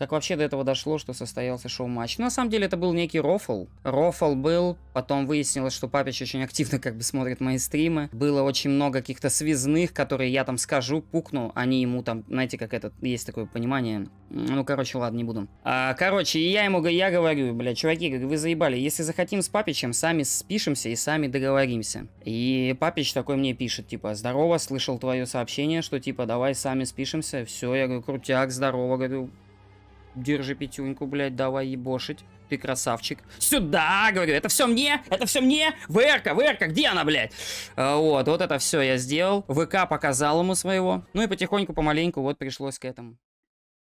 Как вообще до этого дошло, что состоялся шоу-матч? Но на самом деле, это был некий рофл. Рофл был, потом выяснилось, что Папич очень активно как бы смотрит мои стримы. Было очень много каких-то связных, которые я там скажу, пукну, они ему там, знаете, как это, есть такое понимание. Ну, короче, ладно, не буду. А, короче, и я ему я говорю, бля, чуваки, вы заебали, если захотим с Папичем, сами спишемся и сами договоримся. И Папич такой мне пишет, типа, здорово, слышал твое сообщение, что типа, давай сами спишемся, все, я говорю, крутяк, здорово, говорю, Держи пятюньку, блядь, давай ебошить. Ты красавчик. Сюда, говорю, это все мне, это все мне. ВРК, ВРК, где она, блядь? А, вот, вот это все я сделал. ВК показал ему своего. Ну и потихоньку, помаленьку вот пришлось к этому.